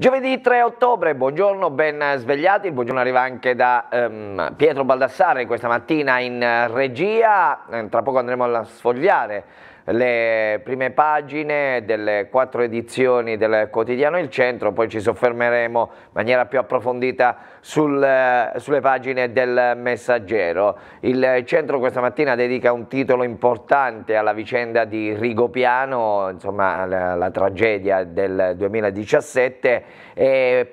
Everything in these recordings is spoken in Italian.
Giovedì 3 ottobre, buongiorno, ben svegliati, il buongiorno arriva anche da um, Pietro Baldassare questa mattina in regia, eh, tra poco andremo a sfogliare le prime pagine delle quattro edizioni del quotidiano Il Centro, poi ci soffermeremo in maniera più approfondita sul, eh, sulle pagine del Messaggero. Il centro questa mattina dedica un titolo importante alla vicenda di Rigopiano, insomma la, la tragedia del 2017,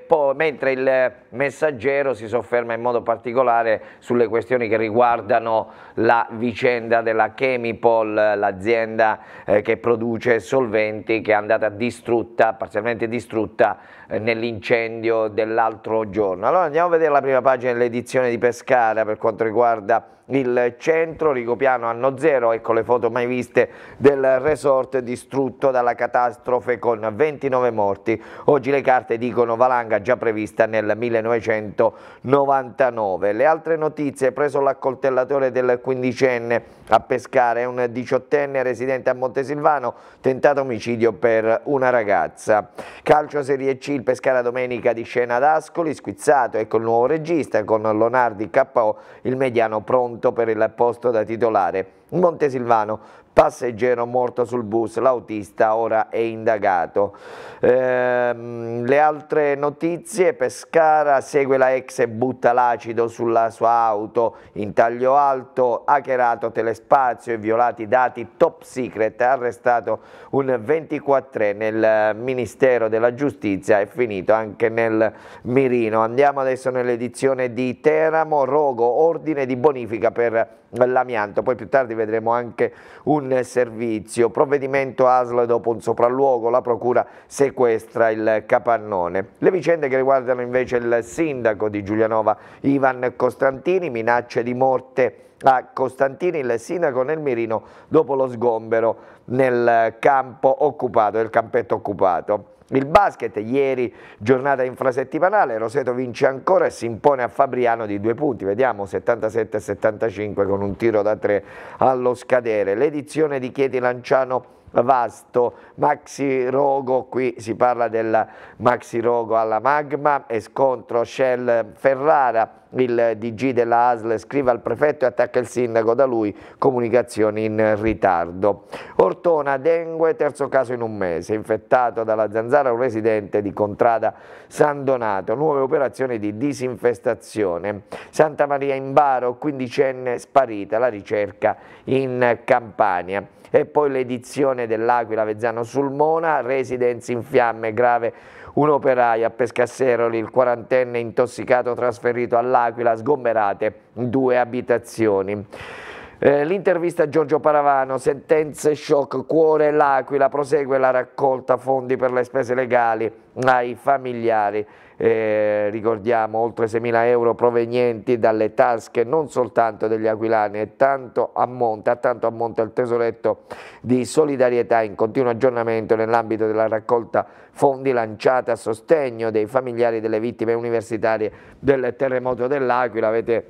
poi, mentre il Messaggero si sofferma in modo particolare sulle questioni che riguardano la vicenda della Chemipol, l'azienda eh, che produce solventi che è andata distrutta, parzialmente distrutta eh, nell'incendio dell'altro giorno. Allora andiamo Andiamo a vedere la prima pagina dell'edizione di Pescara per quanto riguarda il centro, Rigopiano anno zero, ecco le foto mai viste del resort distrutto dalla catastrofe con 29 morti. Oggi le carte dicono valanga già prevista nel 1999. Le altre notizie, preso l'accoltellatore del quindicenne a pescare, un diciottenne residente a Montesilvano, tentato omicidio per una ragazza. Calcio Serie C, il Pescara domenica di scena ad Ascoli, squizzato, ecco il nuovo regista con Lonardi KO, il mediano pronto pronto per il posto da titolare. Montesilvano, passeggero morto sul bus, l'autista ora è indagato. Ehm, le altre notizie, Pescara segue la ex e butta l'acido sulla sua auto, in taglio alto, hackerato telespazio e violati dati top secret, arrestato un 24enne nel Ministero della Giustizia e finito anche nel mirino. Andiamo adesso nell'edizione di Teramo, rogo, ordine di bonifica per l'amianto, poi più tardi vedremo anche un servizio. Provvedimento ASL dopo un sopralluogo, la procura sequestra il capannone. Le vicende che riguardano invece il sindaco di Giulianova, Ivan Costantini, minacce di morte a Costantini, il sindaco nel mirino dopo lo sgombero nel campo occupato, nel campetto occupato. Il basket, ieri giornata infrasettimanale, Roseto vince ancora e si impone a Fabriano di due punti, vediamo 77-75 con un tiro da tre allo scadere. L'edizione di Chieti Lanciano vasto maxi rogo qui si parla del maxi rogo alla magma e scontro Shell Ferrara il DG della ASL scrive al prefetto e attacca il sindaco, da lui comunicazioni in ritardo. Ortona, dengue, terzo caso in un mese, infettato dalla zanzara un residente di Contrada San Donato, nuove operazioni di disinfestazione. Santa Maria in Baro, quindicenne sparita, la ricerca in Campania. E poi l'edizione dell'Aquila Vezzano Sulmona, residence in fiamme, grave un operaio a Pescasseroli, il quarantenne intossicato trasferito all'Aquila, sgomberate due abitazioni. Eh, l'intervista a Giorgio Paravano, sentenze, shock, cuore, l'Aquila, prosegue la raccolta fondi per le spese legali ai familiari. Eh, ricordiamo oltre 6.000 euro provenienti dalle tasche non soltanto degli aquilani e tanto ammonta, tanto ammonta il tesoretto di solidarietà in continuo aggiornamento nell'ambito della raccolta fondi lanciati a sostegno dei familiari delle vittime universitarie del terremoto dell'Aquila. Avete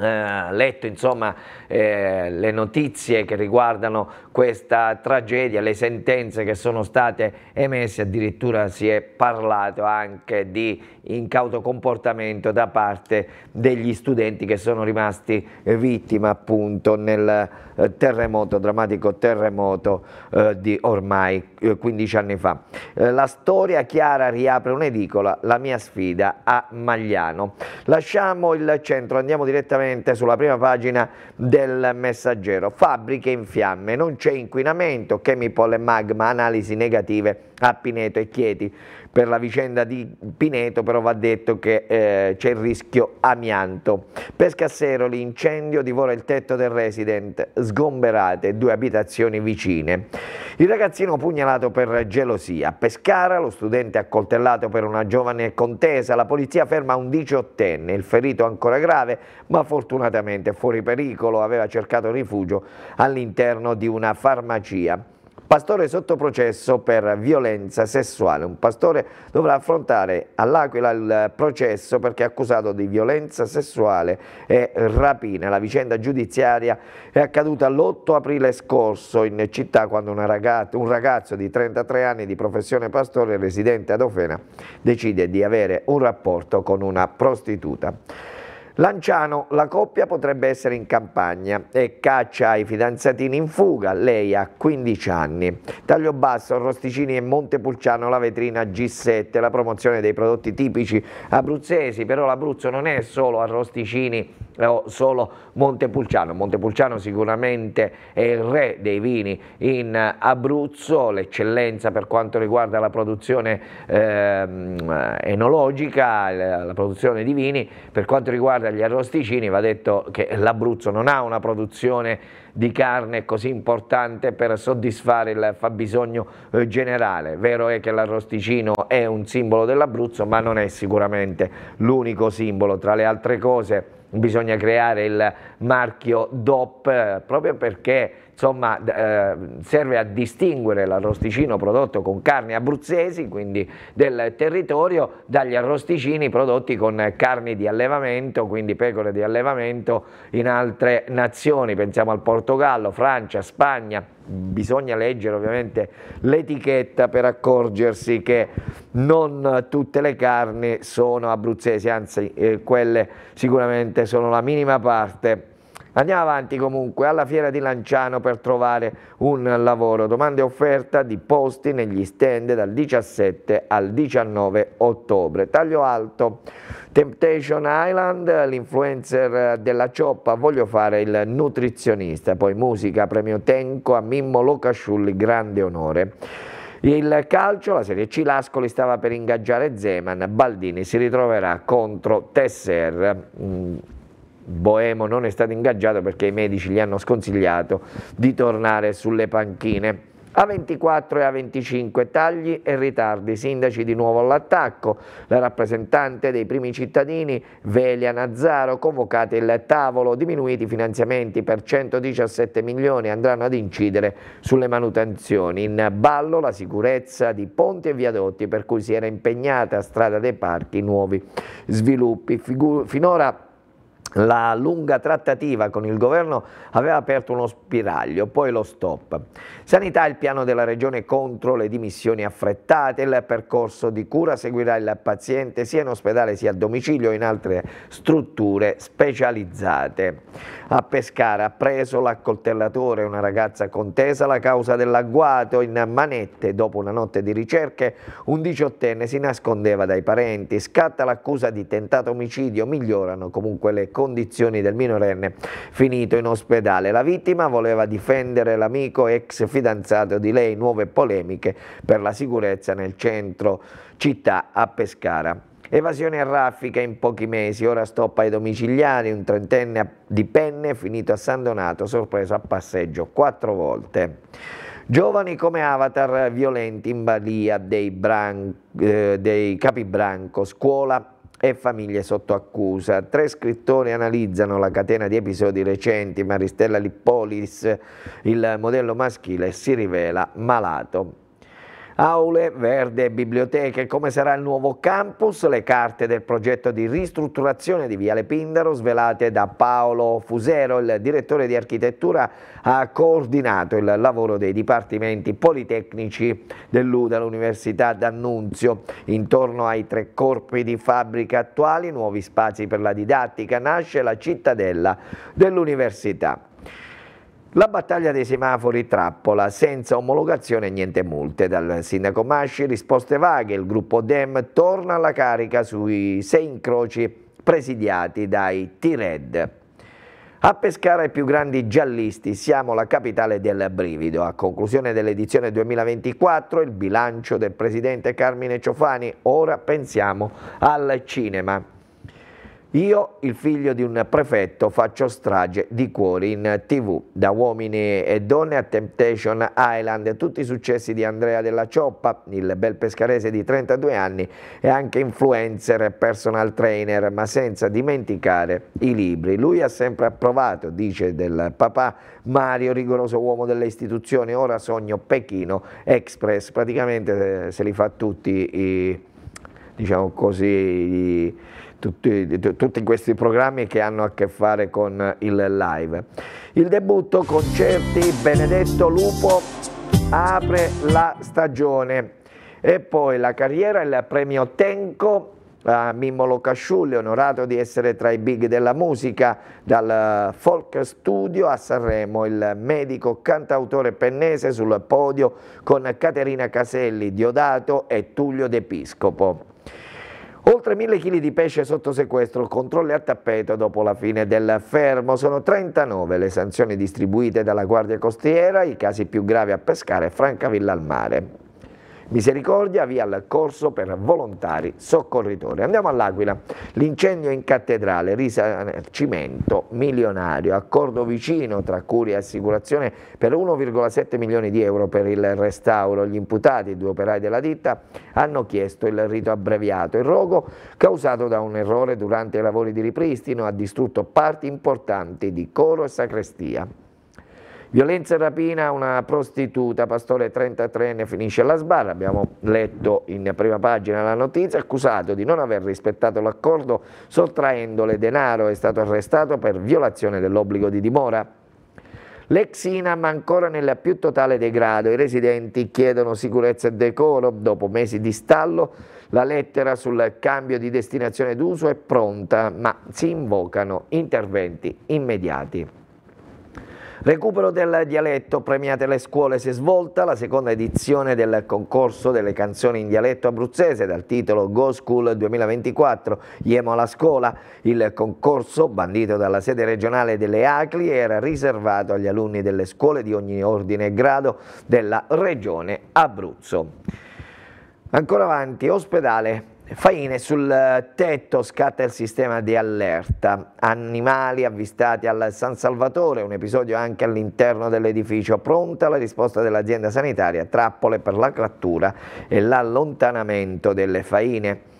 eh, letto insomma eh, le notizie che riguardano questa tragedia, le sentenze che sono state emesse, addirittura si è parlato anche di incauto comportamento da parte degli studenti che sono rimasti eh, vittime appunto nel eh, terremoto, drammatico terremoto eh, di ormai 15 eh, anni fa. Eh, la storia chiara riapre un'edicola, la mia sfida a Magliano. Lasciamo il centro, andiamo direttamente sulla prima pagina del messaggero. Fabbriche in fiamme, non c'è inquinamento, chemipol e magma, analisi negative a Pineto e Chieti per la vicenda di Pineto però va detto che eh, c'è il rischio amianto. Pescassero l'incendio divora il tetto del resident, sgomberate due abitazioni vicine. Il ragazzino pugnalato per gelosia, Pescara lo studente accoltellato per una giovane contesa, la polizia ferma un diciottenne, il ferito ancora grave ma fortunatamente fuori pericolo, aveva cercato rifugio all'interno di una farmacia. Pastore sotto processo per violenza sessuale. Un pastore dovrà affrontare all'Aquila il processo perché è accusato di violenza sessuale e rapina. La vicenda giudiziaria è accaduta l'8 aprile scorso in città quando ragazza, un ragazzo di 33 anni di professione pastore residente ad Ofena decide di avere un rapporto con una prostituta. Lanciano, la coppia potrebbe essere in campagna e caccia i fidanzatini in fuga, lei ha 15 anni. Taglio basso, Rosticini e Montepulciano, la vetrina G7, la promozione dei prodotti tipici abruzzesi, però l'Abruzzo non è solo a Rosticini o solo Montepulciano. Montepulciano sicuramente è il re dei vini in Abruzzo, l'eccellenza per quanto riguarda la produzione ehm, enologica, la produzione di vini, per quanto riguarda gli arrosticini va detto che l'Abruzzo non ha una produzione di carne così importante per soddisfare il fabbisogno eh, generale. Vero è che l'arrosticino è un simbolo dell'Abruzzo, ma non è sicuramente l'unico simbolo. Tra le altre cose bisogna creare il marchio DOP eh, proprio perché insomma, eh, serve a distinguere l'arrosticino prodotto con carni abruzzesi, quindi del territorio, dagli arrosticini prodotti con carni di allevamento, quindi pecore di allevamento in altre nazioni, pensiamo al Portogallo, Francia, Spagna, bisogna leggere ovviamente l'etichetta per accorgersi che non tutte le carni sono abruzzesi, anzi eh, quelle sicuramente sono la minima parte Andiamo avanti comunque alla fiera di Lanciano per trovare un lavoro. Domande e offerta di posti negli stand dal 17 al 19 ottobre. Taglio alto. Temptation Island, l'influencer della cioppa, voglio fare il nutrizionista, poi musica, premio Tenco a Mimmo Locasciulli, grande onore. Il calcio, la Serie C, l'Ascoli stava per ingaggiare Zeman, Baldini si ritroverà contro Tesser. Mm. Boemo non è stato ingaggiato perché i medici gli hanno sconsigliato di tornare sulle panchine. A24 e A25 tagli e ritardi, sindaci di nuovo all'attacco, la rappresentante dei primi cittadini Velia Nazzaro convocate il tavolo, diminuiti i finanziamenti per 117 milioni andranno ad incidere sulle manutenzioni, in ballo la sicurezza di ponti e viadotti per cui si era impegnata a strada dei parchi nuovi sviluppi. Figu finora la lunga trattativa con il governo aveva aperto uno spiraglio, poi lo stop. Sanità il piano della regione contro le dimissioni affrettate, il percorso di cura seguirà il paziente sia in ospedale sia a domicilio o in altre strutture specializzate. A Pescara ha preso l'accoltellatore una ragazza contesa la causa dell'agguato in manette dopo una notte di ricerche, un diciottenne si nascondeva dai parenti, scatta l'accusa di tentato omicidio, migliorano comunque le condizioni condizioni del minorenne finito in ospedale. La vittima voleva difendere l'amico ex fidanzato di lei, nuove polemiche per la sicurezza nel centro città a Pescara. Evasione a raffica in pochi mesi, ora stoppa ai domiciliari, un trentenne di penne finito a San Donato, sorpreso a passeggio quattro volte. Giovani come avatar violenti in balia dei, bran- eh, dei capibranco, scuola e famiglie sotto accusa. Tre scrittori analizzano la catena di episodi recenti, Maristella Lippolis, il modello maschile, si rivela malato. Aule, verde e biblioteche, come sarà il nuovo campus, le carte del progetto di ristrutturazione di Viale Pindaro svelate da Paolo Fusero, il direttore di architettura ha coordinato il lavoro dei dipartimenti politecnici dell'UDA, l'Università d'Annunzio. Intorno ai tre corpi di fabbrica attuali, nuovi spazi per la didattica, nasce la cittadella dell'università. La battaglia dei semafori trappola, senza omologazione e niente multe. Dal sindaco Masci risposte vaghe, il gruppo Dem torna alla carica sui sei incroci presidiati dai T-Red. A pescare i più grandi giallisti, siamo la capitale del brivido. A conclusione dell'edizione 2024, il bilancio del presidente Carmine Ciofani, ora pensiamo al cinema. Io, il figlio di un prefetto, faccio strage di cuori in tv, da uomini e donne a Temptation Island, tutti i successi di Andrea Della Cioppa, il bel pescarese di 32 anni e anche influencer e personal trainer, ma senza dimenticare i libri. Lui ha sempre approvato, dice del papà Mario, rigoroso uomo delle istituzioni, ora sogno Pechino Express, praticamente eh, se li fa tutti i, diciamo così, i, tutti, tutti questi programmi che hanno a che fare con il live. Il debutto concerti Benedetto Lupo apre la stagione e poi la carriera il premio Tenco a Mimmo Locasciulli, onorato di essere tra i big della musica, dal folk studio a Sanremo, il medico cantautore pennese sul podio con Caterina Caselli, Diodato e Tullio De Piscopo. Oltre 1000 kg di pesce sotto sequestro, controlli a tappeto dopo la fine del fermo. Sono 39 le sanzioni distribuite dalla Guardia Costiera, i casi più gravi a pescare Francavilla al mare. Misericordia, via il corso per volontari soccorritori. Andiamo all'Aquila. L'incendio in cattedrale, risarcimento milionario, accordo vicino tra Curia e assicurazione per 1,7 milioni di euro per il restauro. Gli imputati, due operai della ditta, hanno chiesto il rito abbreviato. Il rogo causato da un errore durante i lavori di ripristino ha distrutto parti importanti di coro e sacrestia. Violenza e rapina, una prostituta, pastore 33enne finisce alla sbarra, abbiamo letto in prima pagina la notizia, accusato di non aver rispettato l'accordo sottraendole denaro, è stato arrestato per violazione dell'obbligo di dimora. L'ex INAM ancora nel più totale degrado, i residenti chiedono sicurezza e decoro, dopo mesi di stallo la lettera sul cambio di destinazione d'uso è pronta, ma si invocano interventi immediati. Recupero del dialetto, premiate le scuole, si è svolta la seconda edizione del concorso delle canzoni in dialetto abruzzese dal titolo Go School 2024, Iemo alla scuola. Il concorso, bandito dalla sede regionale delle ACLI, era riservato agli alunni delle scuole di ogni ordine e grado della regione Abruzzo. Ancora avanti, ospedale Faine sul eh, tetto scatta il sistema di allerta, animali avvistati al San Salvatore, un episodio anche all'interno dell'edificio, pronta la risposta dell'azienda sanitaria, trappole per la cattura e l'allontanamento delle faine.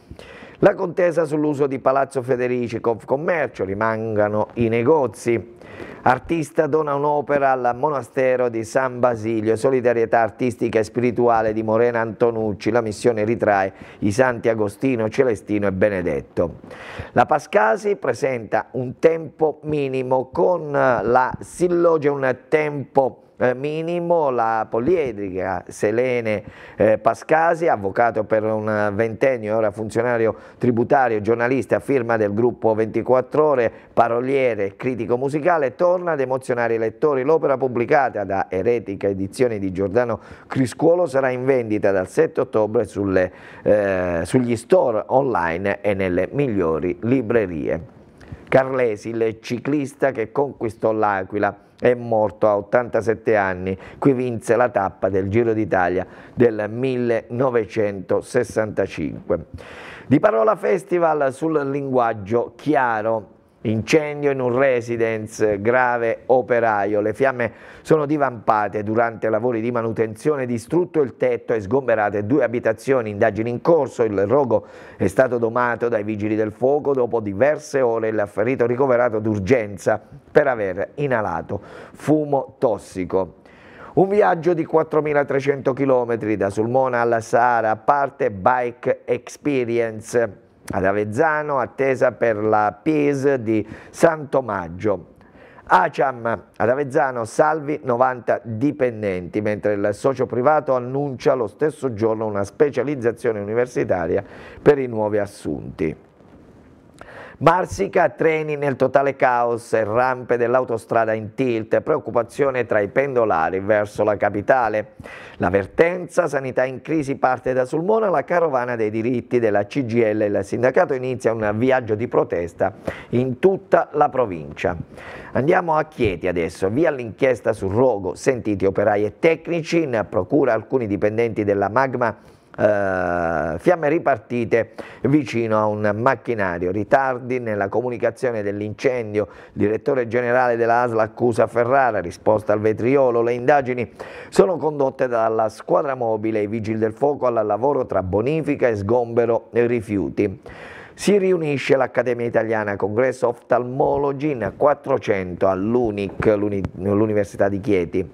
La contesa sull'uso di Palazzo Federici Confcommercio, rimangano i negozi. Artista dona un'opera al monastero di San Basilio, solidarietà artistica e spirituale di Morena Antonucci, la missione ritrae i santi Agostino, Celestino e Benedetto. La Pascasi presenta un tempo minimo con la sillogia un tempo minimo eh, minimo la poliedrica Selene eh, Pascasi, avvocato per un ventennio, ora funzionario tributario, giornalista, firma del gruppo 24 ore, paroliere, critico musicale, torna ad emozionare i lettori. L'opera pubblicata da Eretica Edizioni di Giordano Criscuolo sarà in vendita dal 7 ottobre sulle, eh, sugli store online e nelle migliori librerie. Carlesi, il ciclista che conquistò l'Aquila, è morto a 87 anni, qui vinse la tappa del Giro d'Italia del 1965. Di parola festival sul linguaggio chiaro Incendio in un residence grave operaio, le fiamme sono divampate durante lavori di manutenzione, distrutto il tetto e sgomberate due abitazioni, indagini in corso, il rogo è stato domato dai vigili del fuoco, dopo diverse ore ferito ricoverato d'urgenza per aver inalato fumo tossico. Un viaggio di 4.300 km da Sulmona alla Sahara, a parte Bike Experience ad Avezzano, attesa per la PIS di Santomaggio. Aciam ad Avezzano salvi 90 dipendenti, mentre il socio privato annuncia lo stesso giorno una specializzazione universitaria per i nuovi assunti. Marsica, treni nel totale caos rampe dell'autostrada in tilt, preoccupazione tra i pendolari verso la capitale. L'avvertenza, sanità in crisi parte da Sulmona, la carovana dei diritti della CGL e il sindacato inizia un viaggio di protesta in tutta la provincia. Andiamo a Chieti adesso, via l'inchiesta sul rogo, sentiti operai e tecnici, in procura alcuni dipendenti della Magma eh, fiamme ripartite vicino a un macchinario, ritardi nella comunicazione dell'incendio, direttore generale della ASL accusa Ferrara, risposta al vetriolo, le indagini sono condotte dalla squadra mobile e i vigili del fuoco al lavoro tra bonifica e sgombero e rifiuti si riunisce l'Accademia Italiana Congresso Oftalmologi in 400 all'UNIC, l'Università di Chieti.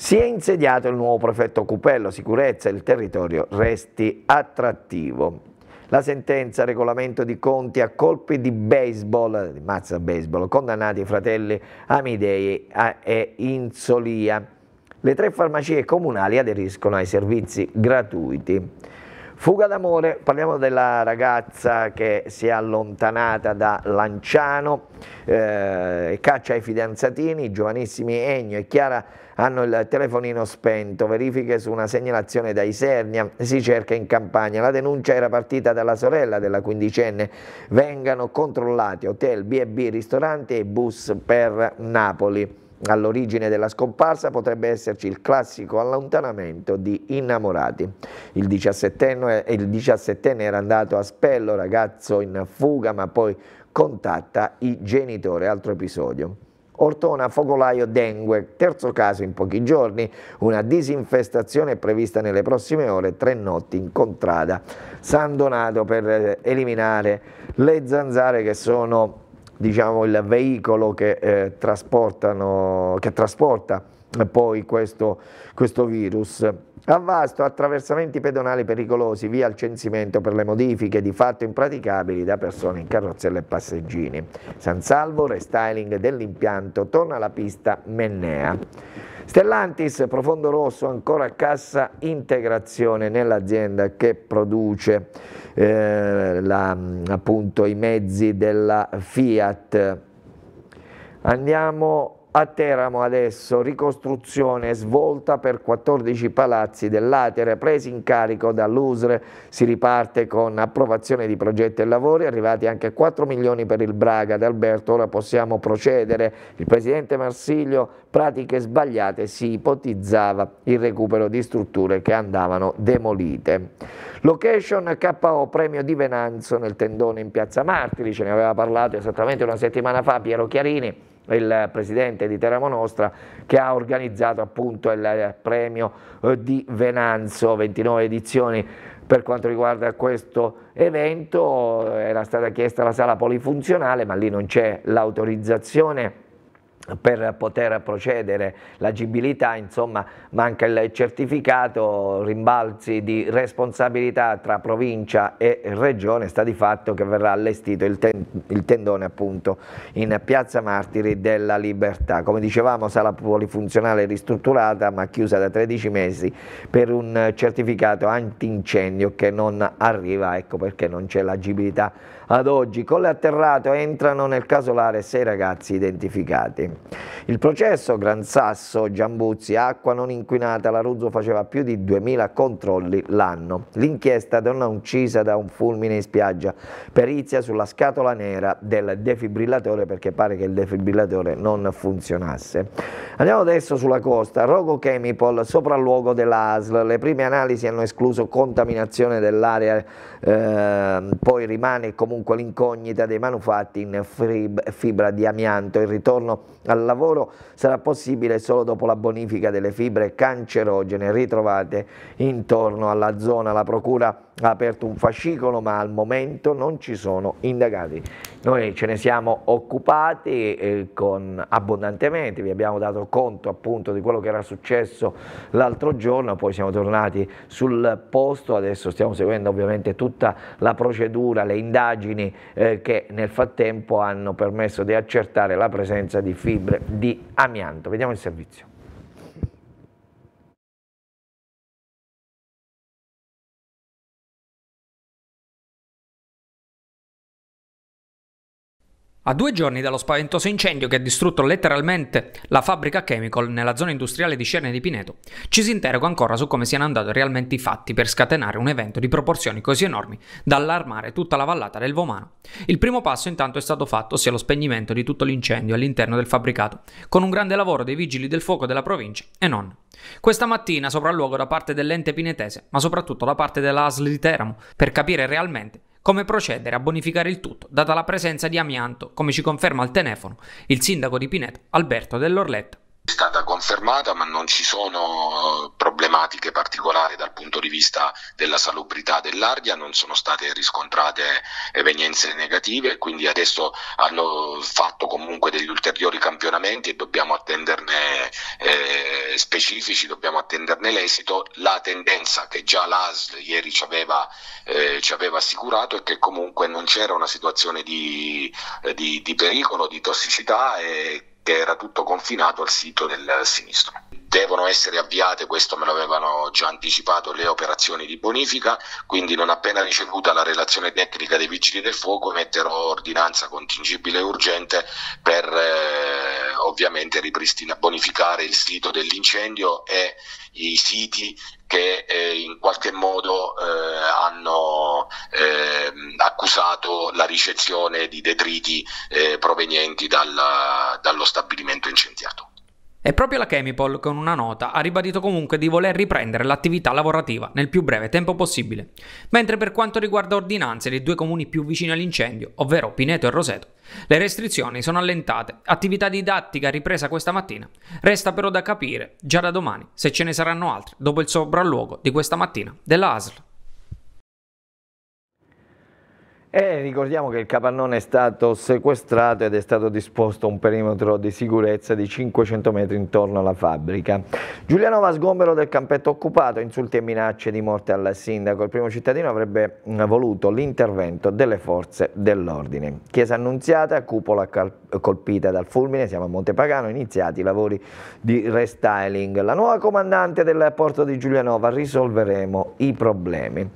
Si è insediato il nuovo prefetto Cupello, sicurezza, e il territorio resti attrattivo. La sentenza regolamento di conti a colpi di baseball, di mazza baseball, condannati i fratelli Amidei e Insolia. Le tre farmacie comunali aderiscono ai servizi gratuiti. Fuga d'amore, parliamo della ragazza che si è allontanata da Lanciano, eh, caccia ai fidanzatini, i giovanissimi Egno e Chiara hanno il telefonino spento, verifiche su una segnalazione da Isernia, si cerca in campagna, la denuncia era partita dalla sorella della quindicenne, vengano controllati hotel, B&B, ristoranti e bus per Napoli. All'origine della scomparsa potrebbe esserci il classico allontanamento di innamorati. Il 17enne, il 17enne era andato a Spello, ragazzo in fuga, ma poi contatta i genitori. Altro episodio. Ortona, focolaio dengue, terzo caso in pochi giorni, una disinfestazione prevista nelle prossime ore, tre notti in contrada San Donato per eliminare le zanzare che sono diciamo, il veicolo che, eh, che trasporta eh, poi questo, questo virus. A Vasto attraversamenti pedonali pericolosi, via al censimento per le modifiche di fatto impraticabili da persone in carrozzelle e passeggini. San Salvo, restyling dell'impianto, torna la pista Mennea. Stellantis, profondo rosso, ancora a cassa integrazione nell'azienda che produce eh, la, appunto, i mezzi della Fiat. Andiamo a Teramo adesso ricostruzione svolta per 14 palazzi dell'Atere presi in carico dall'USRE. Si riparte con approvazione di progetti e lavori, arrivati anche 4 milioni per il Braga. Ad Alberto ora possiamo procedere. Il presidente Marsiglio, pratiche sbagliate, si ipotizzava il recupero di strutture che andavano demolite. Location KO premio di Venanzo nel tendone in Piazza Martiri, ce ne aveva parlato esattamente una settimana fa Piero Chiarini il presidente di Teramo Nostra che ha organizzato appunto il eh, premio eh, di Venanzo, 29 edizioni per quanto riguarda questo evento, era stata chiesta la sala polifunzionale ma lì non c'è l'autorizzazione per poter procedere l'agibilità, insomma manca il certificato, rimbalzi di responsabilità tra provincia e regione, sta di fatto che verrà allestito il, ten il tendone appunto in Piazza Martiri della Libertà. Come dicevamo sala polifunzionale ristrutturata ma chiusa da 13 mesi per un certificato antincendio che non arriva, ecco perché non c'è l'agibilità ad oggi, con l'atterrato entrano nel casolare sei ragazzi identificati. Il processo Gran Sasso, Giambuzzi, acqua non inquinata, la Ruzzo faceva più di 2000 controlli l'anno. L'inchiesta donna uccisa da un fulmine in spiaggia, perizia sulla scatola nera del defibrillatore perché pare che il defibrillatore non funzionasse. Andiamo adesso sulla costa, Rogo Chemipol, sopralluogo dell'ASL, le prime analisi hanno escluso contaminazione dell'area, eh, poi rimane comunque comunque l'incognita dei manufatti in fibra di amianto. Il ritorno al lavoro sarà possibile solo dopo la bonifica delle fibre cancerogene ritrovate intorno alla zona. La Procura ha aperto un fascicolo ma al momento non ci sono indagati. Noi ce ne siamo occupati eh, con, abbondantemente, vi abbiamo dato conto appunto di quello che era successo l'altro giorno, poi siamo tornati sul posto, adesso stiamo seguendo ovviamente tutta la procedura, le indagini eh, che nel frattempo hanno permesso di accertare la presenza di fibre di amianto. Vediamo il servizio. A due giorni dallo spaventoso incendio che ha distrutto letteralmente la fabbrica Chemical nella zona industriale di Cerne di Pineto, ci si interroga ancora su come siano andati realmente i fatti per scatenare un evento di proporzioni così enormi da allarmare tutta la vallata del Vomano. Il primo passo intanto è stato fatto, ossia lo spegnimento di tutto l'incendio all'interno del fabbricato, con un grande lavoro dei vigili del fuoco della provincia e non. Questa mattina sopralluogo da parte dell'ente pinetese, ma soprattutto da parte della ASL di Teramo, per capire realmente come procedere a bonificare il tutto, data la presenza di amianto, come ci conferma al telefono il sindaco di Pineto, Alberto dell'Orletta, è stata confermata ma non ci sono eh, problematiche particolari dal punto di vista della salubrità dell'aria, non sono state riscontrate evenienze negative, quindi adesso hanno fatto comunque degli ulteriori campionamenti e dobbiamo attenderne eh, specifici, dobbiamo attenderne l'esito. La tendenza che già l'ASL ieri ci aveva, eh, ci aveva assicurato è che comunque non c'era una situazione di, eh, di, di pericolo, di tossicità e era tutto confinato al sito del sinistro devono essere avviate, questo me l'avevano già anticipato, le operazioni di bonifica, quindi non appena ricevuta la relazione tecnica dei vigili del fuoco metterò ordinanza contingibile e urgente per eh, ovviamente bonificare il sito dell'incendio e i siti che eh, in qualche modo eh, hanno eh, accusato la ricezione di detriti eh, provenienti dal, dallo stabilimento in e proprio la Chemipol, con una nota, ha ribadito comunque di voler riprendere l'attività lavorativa nel più breve tempo possibile, mentre per quanto riguarda ordinanze dei due comuni più vicini all'incendio, ovvero Pineto e Roseto, le restrizioni sono allentate, attività didattica ripresa questa mattina, resta però da capire, già da domani, se ce ne saranno altre dopo il sopralluogo di questa mattina della ASL. E ricordiamo che il capannone è stato sequestrato ed è stato disposto un perimetro di sicurezza di 500 metri intorno alla fabbrica. Giulianova sgombero del campetto occupato, insulti e minacce di morte al sindaco. Il primo cittadino avrebbe voluto l'intervento delle forze dell'ordine. Chiesa Annunziata, cupola colpita dal fulmine, siamo a Montepagano, iniziati i lavori di restyling. La nuova comandante del porto di Giulianova risolveremo i problemi.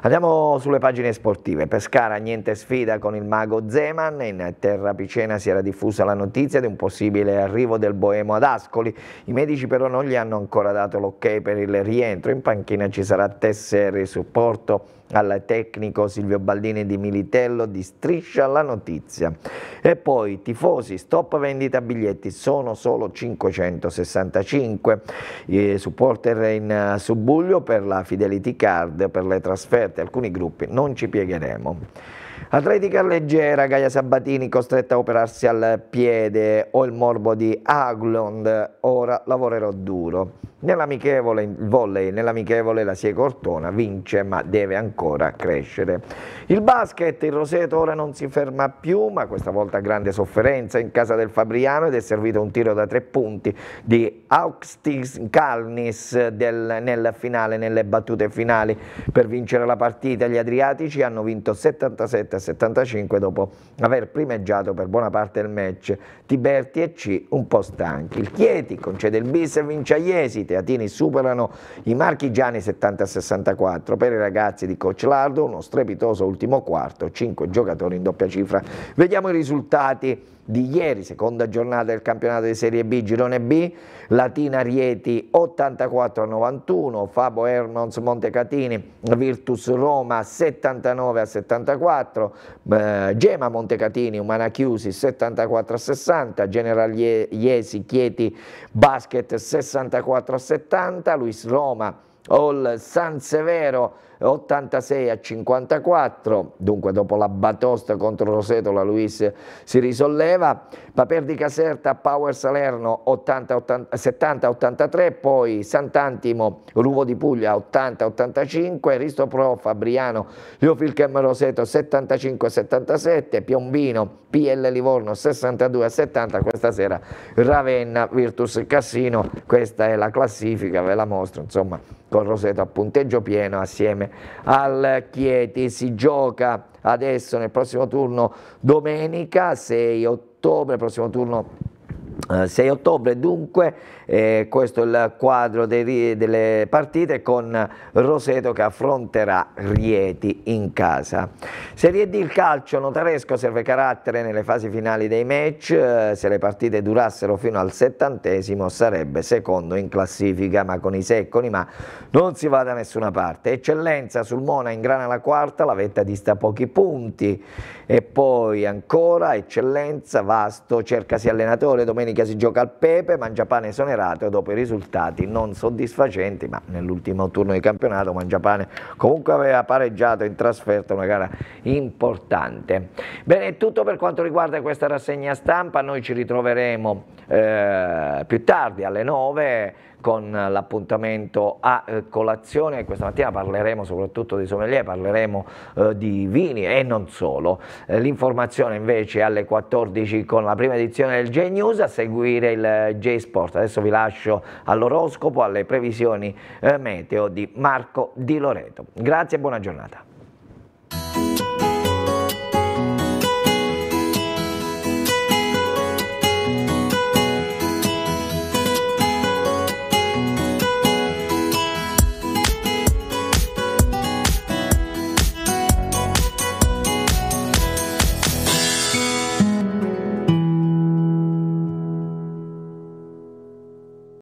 Andiamo sulle pagine sportive. Pescara niente sfida con il mago Zeman. In terra picena si era diffusa la notizia di un possibile arrivo del Boemo ad Ascoli. I medici però non gli hanno ancora dato l'ok per il rientro. In panchina ci sarà Tesseri supporto al tecnico Silvio Baldini di Militello di Striscia la Notizia. E poi tifosi, stop vendita biglietti, sono solo 565. I supporter in subbuglio per la Fidelity Card, per le trasferte, alcuni gruppi, non ci piegheremo. Atletica leggera, Gaia Sabatini costretta a operarsi al piede, ho il morbo di Aglond, ora lavorerò duro. Nell'amichevole volley, nell'amichevole la Sieco Ortona vince ma deve ancora crescere. Il basket, il Roseto ora non si ferma più ma questa volta grande sofferenza in casa del Fabriano ed è servito un tiro da tre punti di Auxtis Calnis del, nel finale, nelle battute finali per vincere la partita. Gli Adriatici hanno vinto 77 75 dopo aver primeggiato per buona parte del match Tiberti e C un po' stanchi. Il Chieti concede il bis e vince Iesi, i teatini superano i marchigiani 70-64 per i ragazzi di Coach Lardo, uno strepitoso ultimo quarto, 5 giocatori in doppia cifra. Vediamo i risultati di ieri, seconda giornata del campionato di Serie B, Girone B, Latina Rieti 84-91, Fabo Ernons Montecatini, Virtus Roma 79-74, eh, Gema Montecatini, Umana Chiusi 74-60, General Iesi Chieti Basket 64-70, Luis Roma All San Severo 86 a 54, dunque dopo la batosta contro Roseto la Luis si risolleva, Paper di Caserta Power Salerno 80, 80, 70 83, poi Sant'Antimo Ruvo di Puglia 80 a 85, Risto Pro Fabriano Liofilchem Roseto 75 a 77, Piombino PL Livorno 62 a 70, questa sera Ravenna Virtus Cassino, questa è la classifica, ve la mostro insomma con Roseto a punteggio pieno assieme al Chieti. Si gioca adesso nel prossimo turno domenica 6 ottobre, prossimo turno 6 eh, ottobre dunque, eh, questo è il quadro dei, delle partite con Roseto che affronterà Rieti in casa. Serie D il calcio notaresco serve carattere nelle fasi finali dei match, eh, se le partite durassero fino al settantesimo sarebbe secondo in classifica ma con i secconi ma non si va da nessuna parte. Eccellenza sul Mona in grana la quarta, la vetta dista pochi punti e poi ancora, eccellenza, vasto, cercasi allenatore, domenica si gioca al Pepe, Mangiapane esonerato dopo i risultati non soddisfacenti, ma nell'ultimo turno di campionato Mangiapane comunque aveva pareggiato in trasferta una gara importante. Bene, è tutto per quanto riguarda questa rassegna stampa, noi ci ritroveremo eh, più tardi alle 9 con eh, l'appuntamento a eh, colazione. Questa mattina parleremo soprattutto di sommelier, parleremo eh, di vini e non solo. L'informazione invece è alle 14 con la prima edizione del J News, a seguire il J Sport. Adesso vi lascio all'oroscopo, alle previsioni meteo di Marco Di Loreto. Grazie e buona giornata.